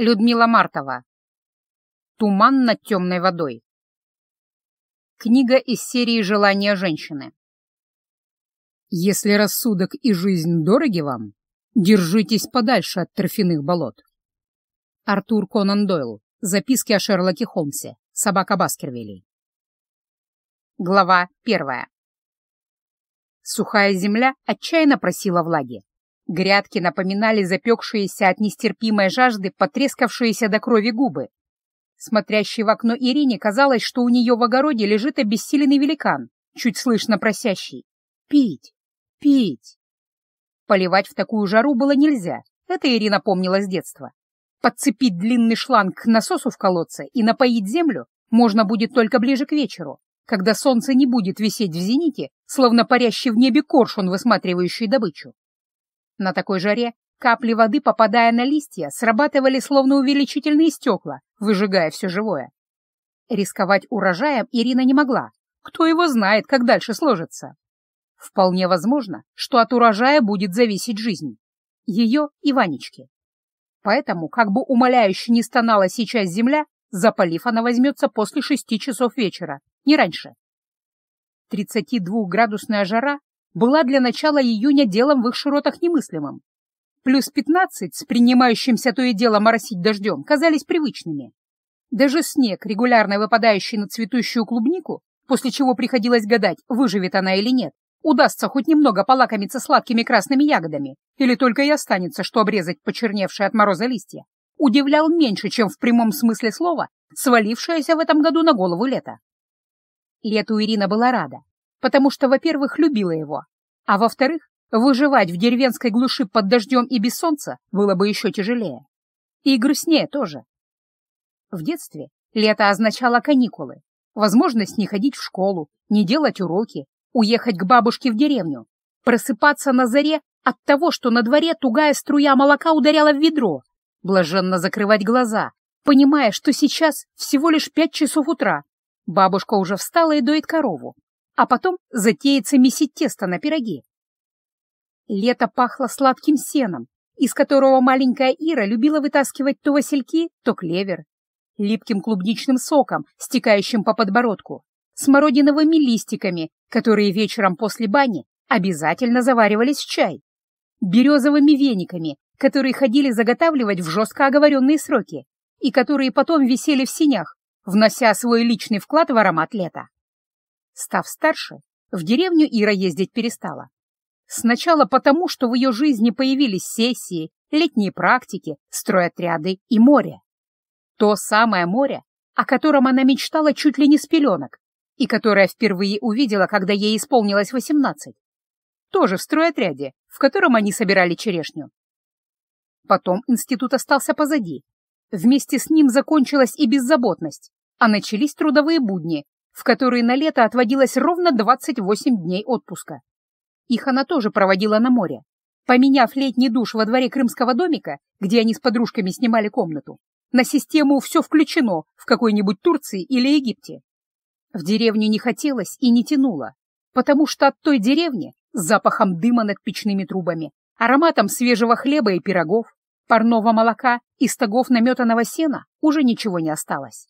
Людмила Мартова. Туман над темной водой. Книга из серии «Желания женщины». Если рассудок и жизнь дороги вам, держитесь подальше от торфяных болот. Артур Конан Дойл. Записки о Шерлоке Холмсе. Собака Баскервилей. Глава первая. Сухая земля отчаянно просила влаги. Грядки напоминали запекшиеся от нестерпимой жажды потрескавшиеся до крови губы. Смотрящей в окно Ирине казалось, что у нее в огороде лежит обессиленный великан, чуть слышно просящий. «Пить! Пить!» Поливать в такую жару было нельзя, это Ирина помнила с детства. Подцепить длинный шланг к насосу в колодце и напоить землю можно будет только ближе к вечеру, когда солнце не будет висеть в зените, словно парящий в небе коршун, высматривающий добычу. На такой жаре капли воды, попадая на листья, срабатывали словно увеличительные стекла, выжигая все живое. Рисковать урожаем Ирина не могла. Кто его знает, как дальше сложится? Вполне возможно, что от урожая будет зависеть жизнь. Ее и Ванечки. Поэтому, как бы умоляюще не стонала сейчас земля, запалив она возьмется после шести часов вечера, не раньше. 32-градусная жара была для начала июня делом в их широтах немыслимым. Плюс 15 с принимающимся то и дело моросить дождем казались привычными. Даже снег, регулярно выпадающий на цветущую клубнику, после чего приходилось гадать, выживет она или нет, удастся хоть немного полакомиться сладкими красными ягодами, или только и останется, что обрезать почерневшие от мороза листья, удивлял меньше, чем в прямом смысле слова, свалившееся в этом году на голову лето. Лету Ирина была рада потому что, во-первых, любила его, а во-вторых, выживать в деревенской глуши под дождем и без солнца было бы еще тяжелее. И грустнее тоже. В детстве лето означало каникулы, возможность не ходить в школу, не делать уроки, уехать к бабушке в деревню, просыпаться на заре от того, что на дворе тугая струя молока ударяла в ведро, блаженно закрывать глаза, понимая, что сейчас всего лишь пять часов утра. Бабушка уже встала и доит корову, а потом затеется месить тесто на пироги. Лето пахло сладким сеном, из которого маленькая Ира любила вытаскивать то васильки, то клевер, липким клубничным соком, стекающим по подбородку, смородиновыми листиками, которые вечером после бани обязательно заваривались в чай, березовыми вениками, которые ходили заготавливать в жестко оговоренные сроки и которые потом висели в синях, внося свой личный вклад в аромат лета. Став старше, в деревню Ира ездить перестала. Сначала потому, что в ее жизни появились сессии, летние практики, стройотряды и море. То самое море, о котором она мечтала чуть ли не с пеленок, и которое впервые увидела, когда ей исполнилось восемнадцать. Тоже в стройотряде, в котором они собирали черешню. Потом институт остался позади. Вместе с ним закончилась и беззаботность, а начались трудовые будни, в которые на лето отводилось ровно 28 дней отпуска. Их она тоже проводила на море, поменяв летний душ во дворе крымского домика, где они с подружками снимали комнату, на систему «все включено» в какой-нибудь Турции или Египте. В деревню не хотелось и не тянуло, потому что от той деревни с запахом дыма над печными трубами, ароматом свежего хлеба и пирогов, парного молока и стогов наметанного сена уже ничего не осталось.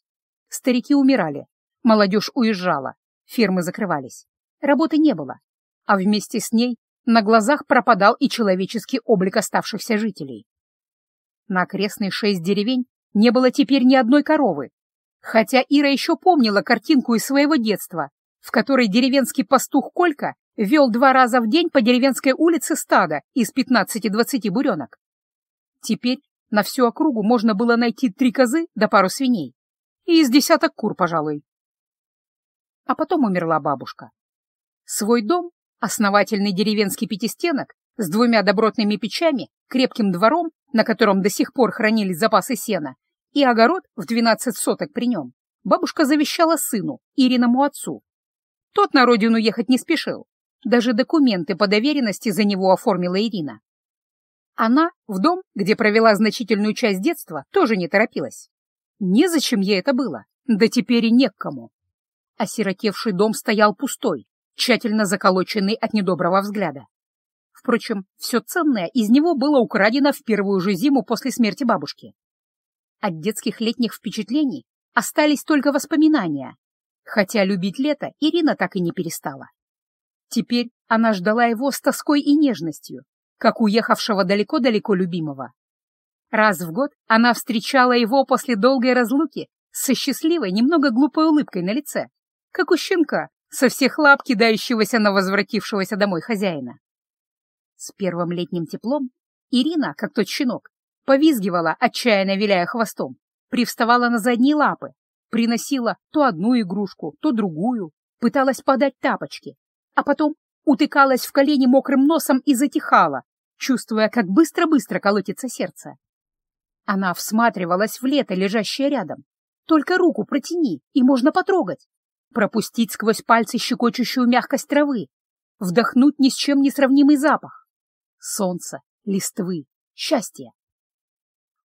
Старики умирали, Молодежь уезжала, фирмы закрывались, работы не было, а вместе с ней на глазах пропадал и человеческий облик оставшихся жителей. На окрестной шесть деревень не было теперь ни одной коровы, хотя Ира еще помнила картинку из своего детства, в которой деревенский пастух Колька вел два раза в день по деревенской улице стадо из 15-20 буренок. Теперь на всю округу можно было найти три козы да пару свиней. И из десяток кур, пожалуй а потом умерла бабушка. Свой дом, основательный деревенский пятистенок, с двумя добротными печами, крепким двором, на котором до сих пор хранились запасы сена, и огород в 12 соток при нем, бабушка завещала сыну, Ириному отцу. Тот на родину ехать не спешил. Даже документы по доверенности за него оформила Ирина. Она в дом, где провела значительную часть детства, тоже не торопилась. Незачем ей это было, да теперь и не к кому. Осиротевший дом стоял пустой, тщательно заколоченный от недоброго взгляда. Впрочем, все ценное из него было украдено в первую же зиму после смерти бабушки. От детских летних впечатлений остались только воспоминания, хотя любить лето Ирина так и не перестала. Теперь она ждала его с тоской и нежностью, как уехавшего далеко-далеко любимого. Раз в год она встречала его после долгой разлуки со счастливой, немного глупой улыбкой на лице, как у щенка, со всех лап кидающегося на возвратившегося домой хозяина. С первым летним теплом Ирина, как тот щенок, повизгивала, отчаянно виляя хвостом, привставала на задние лапы, приносила то одну игрушку, то другую, пыталась подать тапочки, а потом утыкалась в колени мокрым носом и затихала, чувствуя, как быстро-быстро колотится сердце. Она всматривалась в лето, лежащее рядом. Только руку протяни, и можно потрогать пропустить сквозь пальцы щекочущую мягкость травы, вдохнуть ни с чем не сравнимый запах. Солнце, листвы, счастье.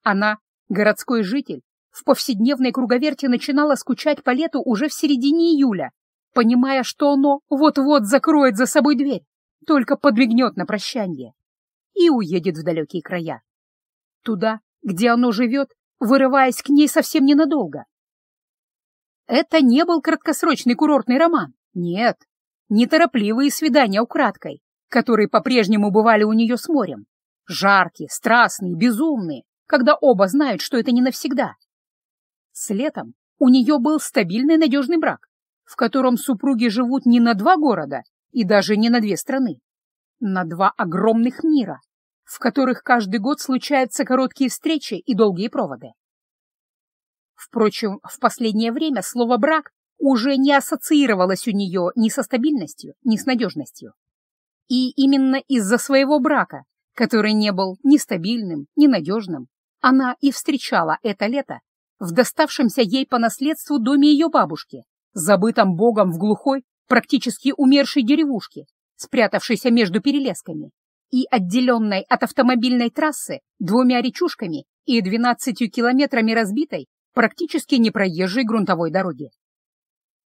Она, городской житель, в повседневной круговерте начинала скучать по лету уже в середине июля, понимая, что оно вот-вот закроет за собой дверь, только подмигнет на прощание и уедет в далекие края. Туда, где оно живет, вырываясь к ней совсем ненадолго. Это не был краткосрочный курортный роман. Нет, неторопливые свидания украдкой, которые по-прежнему бывали у нее с морем. Жаркие, страстные, безумные, когда оба знают, что это не навсегда. С летом у нее был стабильный надежный брак, в котором супруги живут не на два города и даже не на две страны, на два огромных мира, в которых каждый год случаются короткие встречи и долгие проводы. Впрочем, в последнее время слово «брак» уже не ассоциировалось у нее ни со стабильностью, ни с надежностью. И именно из-за своего брака, который не был ни стабильным, ни надежным, она и встречала это лето в доставшемся ей по наследству доме ее бабушки, забытом богом в глухой, практически умершей деревушке, спрятавшейся между перелесками, и отделенной от автомобильной трассы двумя речушками и двенадцатью километрами разбитой, практически непроезжей грунтовой дороге.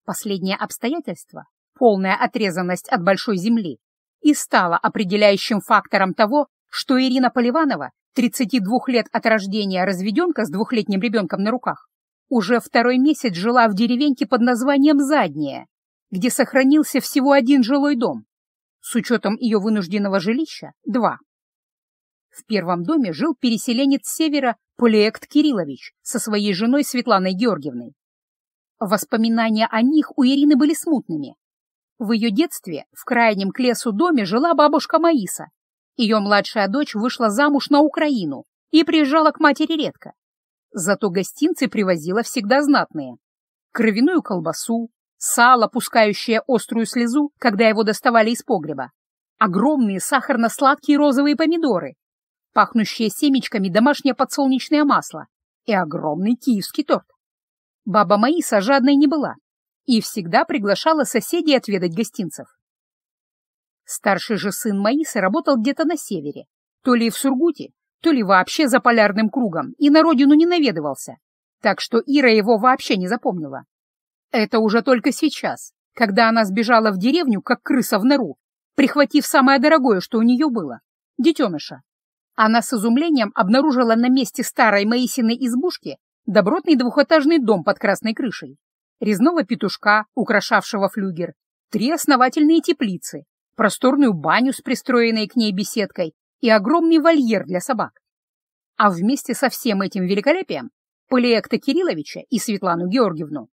Последнее обстоятельство, полная отрезанность от большой земли, и стало определяющим фактором того, что Ирина Поливанова, 32 лет от рождения разведенка с двухлетним ребенком на руках, уже второй месяц жила в деревеньке под названием Задняя, где сохранился всего один жилой дом, с учетом ее вынужденного жилища – два. В первом доме жил переселенец севера Полиэкт Кириллович со своей женой Светланой Георгиевной. Воспоминания о них у Ирины были смутными. В ее детстве в крайнем к лесу доме жила бабушка Маиса. Ее младшая дочь вышла замуж на Украину и приезжала к матери редко. Зато гостинцы привозила всегда знатные. Кровяную колбасу, сало, пускающее острую слезу, когда его доставали из погреба, огромные сахарно-сладкие розовые помидоры, пахнущее семечками домашнее подсолнечное масло и огромный киевский торт. Баба Маиса жадной не была и всегда приглашала соседей отведать гостинцев. Старший же сын Маисы работал где-то на севере, то ли в Сургуте, то ли вообще за полярным кругом, и на родину не наведывался, так что Ира его вообще не запомнила. Это уже только сейчас, когда она сбежала в деревню, как крыса в нору, прихватив самое дорогое, что у нее было — детеныша. Она с изумлением обнаружила на месте старой Моисиной избушки добротный двухэтажный дом под красной крышей, резного петушка, украшавшего флюгер, три основательные теплицы, просторную баню с пристроенной к ней беседкой и огромный вольер для собак. А вместе со всем этим великолепием Полиэкта Кирилловича и Светлану Георгиевну.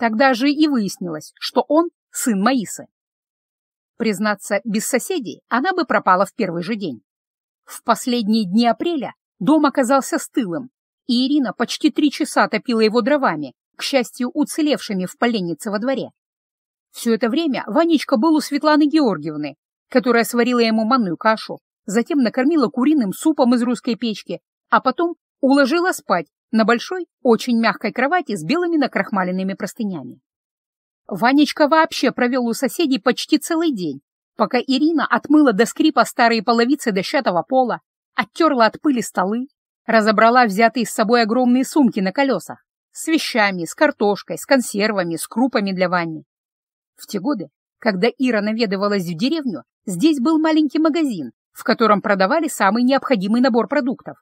Тогда же и выяснилось, что он сын Маисы. Признаться, без соседей она бы пропала в первый же день. В последние дни апреля дом оказался стылым, и Ирина почти три часа топила его дровами, к счастью, уцелевшими в поленнице во дворе. Все это время Ванечка был у Светланы Георгиевны, которая сварила ему манную кашу, затем накормила куриным супом из русской печки, а потом уложила спать на большой, очень мягкой кровати с белыми накрахмаленными простынями. Ванечка вообще провел у соседей почти целый день, Пока Ирина отмыла до скрипа старые половицы дощатого пола, оттерла от пыли столы, разобрала взятые с собой огромные сумки на колесах с вещами, с картошкой, с консервами, с крупами для вани, В те годы, когда Ира наведывалась в деревню, здесь был маленький магазин, в котором продавали самый необходимый набор продуктов.